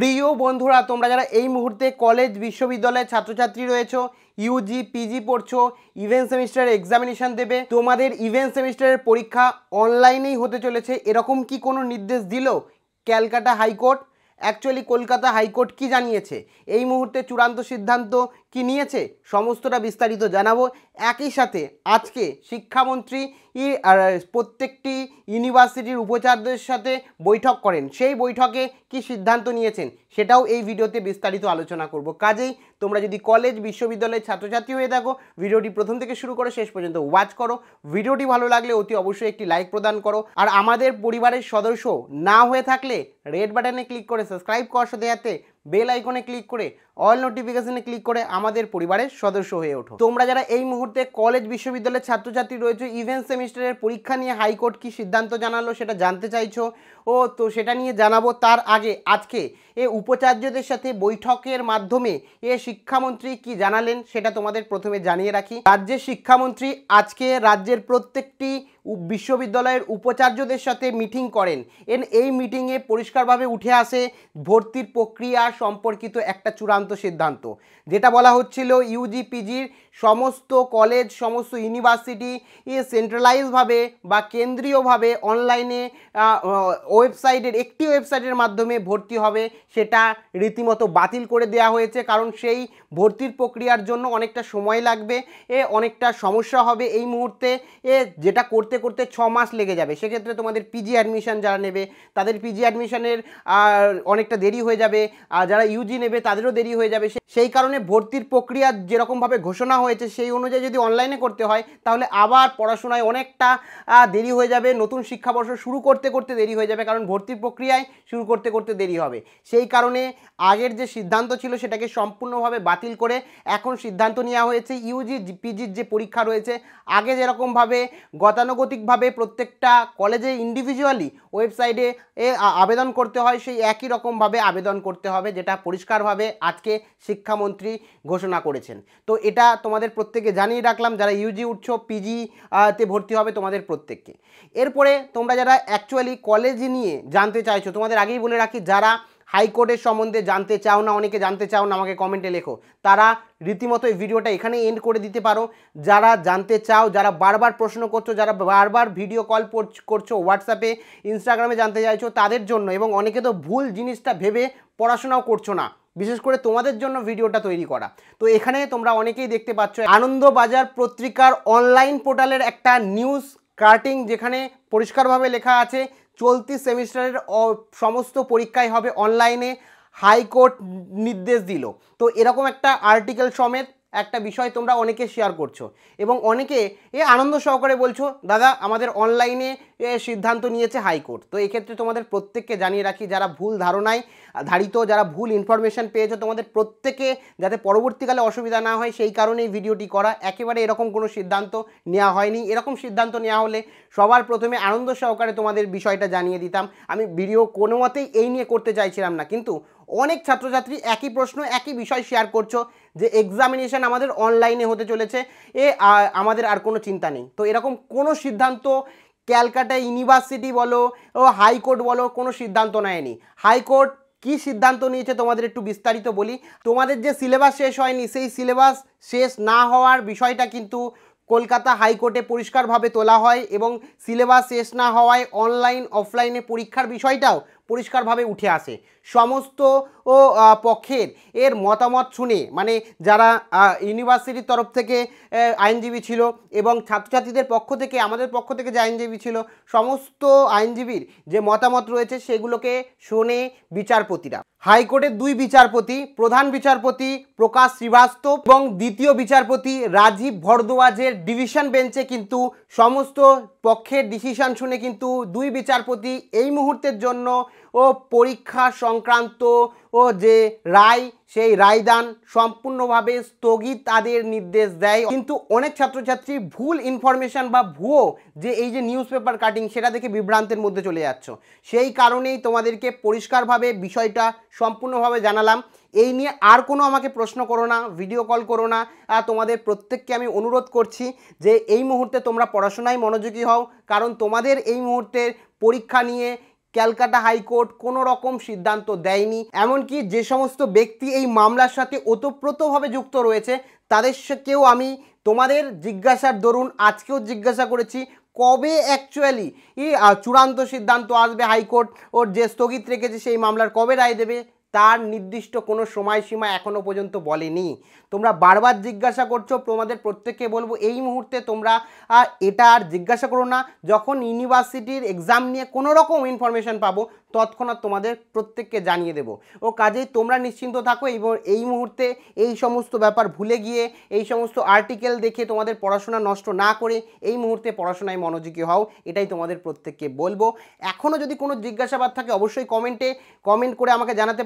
প্রিয় বন্ধুরা তোমরা যারা এই মুহূর্তে কলেজ বিশ্ববিদ্যালয়ের ছাত্রছাত্রী রয়েছো ইউজি পিজি পড়ছো ইভেন্ট সেমিস্টার এক্সামিনেশান দেবে তোমাদের ইভেন্ট সেমিস্টারের পরীক্ষা অনলাইনেই হতে চলেছে এরকম কি কোনো নির্দেশ দিল Calcutta high court actually Kolkata high court কি জানিয়েছে এই মুহূর্তে চূড়ান্ত সিদ্ধান্ত কি নিয়েছে সমস্তটা বিস্তারিত জানাবো একই সাথে আজকে শিক্ষামন্ত্রী প্রত্যেকটি ইউনিভার্সিটির উপাচার্যের সাথে বৈঠক করেন সেই বৈঠকে কি সিদ্ধান্ত নিয়েছেন সেটাও এই ভিডিওতে বিস্তারিত আলোচনা করব কাজেই তোমরা যদি কলেজ বিশ্ববিদ্যালয়ের ছাত্রছাত্রী হয়ে থাকো ভিডিওটি প্রথম থেকে শুরু করে শেষ পর্যন্ত ওয়াচ করো ভিডিওটি ভালো লাগলে অতি অবশ্যই একটি লাইক প্রদান করো আর আমাদের পরিবারের সদস্য না হয়ে থাকলে রেড বাটনে ক্লিক করে সাবস্ক্রাইব করার সাথে সাথে বেল আইকনে ক্লিক করে অল নোটিফিকেশানে ক্লিক করে আমাদের পরিবারের সদস্য হয়ে ওঠো তোমরা যারা এই মুহূর্তে কলেজ বিশ্ববিদ্যালয়ের ছাত্রছাত্রী রয়েছে ইভেন্ট সেমিস্টারের পরীক্ষা নিয়ে হাইকোর্ট কি সিদ্ধান্ত জানালো সেটা জানতে চাইছো ও তো সেটা নিয়ে জানাবো তার আগে আজকে এ উপাচার্যদের সাথে বৈঠকের মাধ্যমে এ শিক্ষামন্ত্রী কি জানালেন সেটা তোমাদের প্রথমে জানিয়ে রাখি রাজ্যের শিক্ষামন্ত্রী আজকে রাজ্যের প্রত্যেকটি বিশ্ববিদ্যালয়ের উপাচার্যদের সাথে মিটিং করেন এন এই মিটিংয়ে পরিষ্কারভাবে উঠে আসে ভর্তির প্রক্রিয়া সম্পর্কিত একটা চূড়ান্ত সিদ্ধান্ত যেটা বলা হচ্ছিল ইউজি পিজির সমস্ত কলেজ সমস্ত ইউনিভার্সিটি সেন্ট্রালাইজভাবে বা কেন্দ্রীয়ভাবে অনলাইনে ওয়েবসাইটের একটি ওয়েবসাইটের মাধ্যমে ভর্তি হবে সেটা রীতিমতো বাতিল করে দেয়া হয়েছে কারণ সেই ভর্তির প্রক্রিয়ার জন্য অনেকটা সময় লাগবে এ অনেকটা সমস্যা হবে এই মুহূর্তে এ যেটা করতে করতে করতে ছ মাস লেগে যাবে সেক্ষেত্রে তোমাদের পিজি অ্যাডমিশন যারা নেবে তাদের পিজি অ্যাডমিশনের অনেকটা দেরি হয়ে যাবে আর যারা ইউজি নেবে তাদেরও দেরি হয়ে যাবে সেই কারণে ভর্তির প্রক্রিয়া যেরকমভাবে ঘোষণা হয়েছে সেই অনুযায়ী যদি অনলাইনে করতে হয় তাহলে আবার পড়াশোনায় অনেকটা দেরি হয়ে যাবে নতুন শিক্ষাবর্ষ শুরু করতে করতে দেরি হয়ে যাবে কারণ ভর্তির প্রক্রিয়ায় শুরু করতে করতে দেরি হবে সেই কারণে আগের যে সিদ্ধান্ত ছিল সেটাকে সম্পূর্ণভাবে বাতিল করে এখন সিদ্ধান্ত নেওয়া হয়েছে ইউজি পিজির যে পরীক্ষা রয়েছে আগে যেরকমভাবে গতানুগ গতানুগতিকভাবে প্রত্যেকটা কলেজে ইন্ডিভিজুয়ালি ওয়েবসাইটে আবেদন করতে হয় সেই একই রকমভাবে আবেদন করতে হবে যেটা পরিষ্কারভাবে আজকে শিক্ষামন্ত্রী ঘোষণা করেছেন তো এটা তোমাদের প্রত্যেকে জানিয়ে রাখলাম যারা ইউজি উঠছ পিজি তে ভর্তি হবে তোমাদের প্রত্যেককে এরপরে তোমরা যারা অ্যাকচুয়ালি কলেজ নিয়ে জানতে চাইছো তোমাদের আগেই বলে রাখি যারা হাইকোর্টের সম্বন্ধে জানতে চাও না অনেকে জানতে চাও না আমাকে কমেন্টে লেখো তারা রীতিমতো এই ভিডিওটা এখানে এন্ড করে দিতে পারো যারা জানতে চাও যারা বারবার প্রশ্ন করছো যারা বারবার ভিডিও কল করছো হোয়াটসঅ্যাপে ইনস্টাগ্রামে জানতে চাইছো তাদের জন্য এবং অনেকে তো ভুল জিনিসটা ভেবে পড়াশোনাও করছো না বিশেষ করে তোমাদের জন্য ভিডিওটা তৈরি করা তো এখানে তোমরা অনেকেই দেখতে পাচ্ছ আনন্দবাজার পত্রিকার অনলাইন পোর্টালের একটা নিউজ কার্টিং যেখানে পরিষ্কারভাবে লেখা আছে চলতি সেমিস্টারের সমস্ত পরীক্ষাই হবে অনলাইনে হাইকোর্ট নির্দেশ দিল তো এরকম একটা আর্টিকেল সমেত একটা বিষয় তোমরা অনেকে শেয়ার করছো এবং অনেকে এ আনন্দ সহকারে বলছো দাদা আমাদের অনলাইনে সিদ্ধান্ত নিয়েছে হাইকোর্ট তো এক্ষেত্রে তোমাদের প্রত্যেককে জানিয়ে রাখি যারা ভুল ধারণায় ধারিত যারা ভুল ইনফরমেশান পেয়েছো তোমাদের প্রত্যেকে যাতে পরবর্তীকালে অসুবিধা না হয় সেই কারণেই ভিডিওটি করা একেবারে এরকম কোনো সিদ্ধান্ত নেওয়া হয়নি এরকম সিদ্ধান্ত নেওয়া হলে সবার প্রথমে আনন্দ সহকারে তোমাদের বিষয়টা জানিয়ে দিতাম আমি ভিডিও কোনো মতেই এই নিয়ে করতে চাইছিলাম না কিন্তু অনেক ছাত্রছাত্রী একই প্রশ্ন একই বিষয় শেয়ার করছো যে এক্সামিনেশান আমাদের অনলাইনে হতে চলেছে এ আমাদের আর কোনো চিন্তা নেই তো এরকম কোনো সিদ্ধান্ত ক্যালকাটা ইউনিভার্সিটি বলো ও হাইকোর্ট বলো কোনো সিদ্ধান্ত নেয়নি হাইকোর্ট কি সিদ্ধান্ত নিয়েছে তোমাদের একটু বিস্তারিত বলি তোমাদের যে সিলেবাস শেষ হয়নি সেই সিলেবাস শেষ না হওয়ার বিষয়টা কিন্তু কলকাতা হাইকোর্টে পরিষ্কারভাবে তোলা হয় এবং সিলেবাস শেষ না হওয়ায় অনলাইন অফলাইনে পরীক্ষার বিষয়টাও পরিষ্কারভাবে উঠে আসে সমস্ত ও পক্ষের এর মতামত শুনে মানে যারা ইউনিভার্সিটির তরফ থেকে আইনজীবী ছিল এবং ছাত্রছাত্রীদের পক্ষ থেকে আমাদের পক্ষ থেকে যে আইনজীবী ছিল সমস্ত আইনজীবীর যে মতামত রয়েছে সেগুলোকে শোনে বিচারপতিরা হাইকোর্টের দুই বিচারপতি প্রধান বিচারপতি প্রকাশ শ্রীবাস্তব এবং দ্বিতীয় বিচারপতি রাজীব ভরদোয়াজের ডিভিশন বেঞ্চে কিন্তু সমস্ত পক্ষের ডিসিশন শুনে কিন্তু দুই বিচারপতি এই মুহূর্তের জন্য ও পরীক্ষা সংক্রান্ত ও যে রায় সেই রায়দান সম্পূর্ণভাবে স্থগিত তাদের নির্দেশ দেয় কিন্তু অনেক ছাত্রছাত্রী ভুল ইনফরমেশান বা ভুয়ো যে এই যে নিউজ পেপার কাটিং সেটা দেখে বিভ্রান্তের মধ্যে চলে যাচ্ছ সেই কারণেই তোমাদেরকে পরিষ্কারভাবে বিষয়টা সম্পূর্ণভাবে জানালাম এই নিয়ে আর কোনো আমাকে প্রশ্ন করো না ভিডিও কল করো না তোমাদের প্রত্যেককে আমি অনুরোধ করছি যে এই মুহূর্তে তোমরা পড়াশোনায় মনোযোগী হও কারণ তোমাদের এই মুহূর্তে পরীক্ষা নিয়ে ক্যালকাটা হাইকোর্ট কোনো রকম সিদ্ধান্ত দেয়নি এমনকি যে সমস্ত ব্যক্তি এই মামলার সাথে ওতপ্রোতভাবে যুক্ত রয়েছে তাদেরকেও আমি তোমাদের জিজ্ঞাসার দরুন আজকেও জিজ্ঞাসা করেছি কবে অ্যাকচুয়ালি চূড়ান্ত সিদ্ধান্ত আসবে হাইকোর্ট ওর যে স্থগিত রেখেছে সেই মামলার কবে রায় দেবে তার নির্দিষ্ট কোনো সময়সীমা এখনও পর্যন্ত বলেনি তোমরা বারবার জিজ্ঞাসা করছো তোমাদের প্রত্যেককে বলবো এই মুহূর্তে তোমরা এটা আর জিজ্ঞাসা করো না যখন ইউনিভার্সিটির এক্সাম নিয়ে কোনো রকম ইনফরমেশান পাবো তৎক্ষণাৎ তোমাদের প্রত্যেককে জানিয়ে দেব ও কাজেই তোমরা নিশ্চিন্ত থাকো এই মুহূর্তে এই সমস্ত ব্যাপার ভুলে গিয়ে এই সমস্ত আর্টিকেল দেখে তোমাদের পড়াশোনা নষ্ট না করে এই মুহূর্তে পড়াশোনায় মনোযোগী হও এটাই তোমাদের প্রত্যেককে বলবো এখনও যদি কোনো জিজ্ঞাসাবাদ থাকে অবশ্যই কমেন্টে কমেন্ট করে আমাকে জানাতে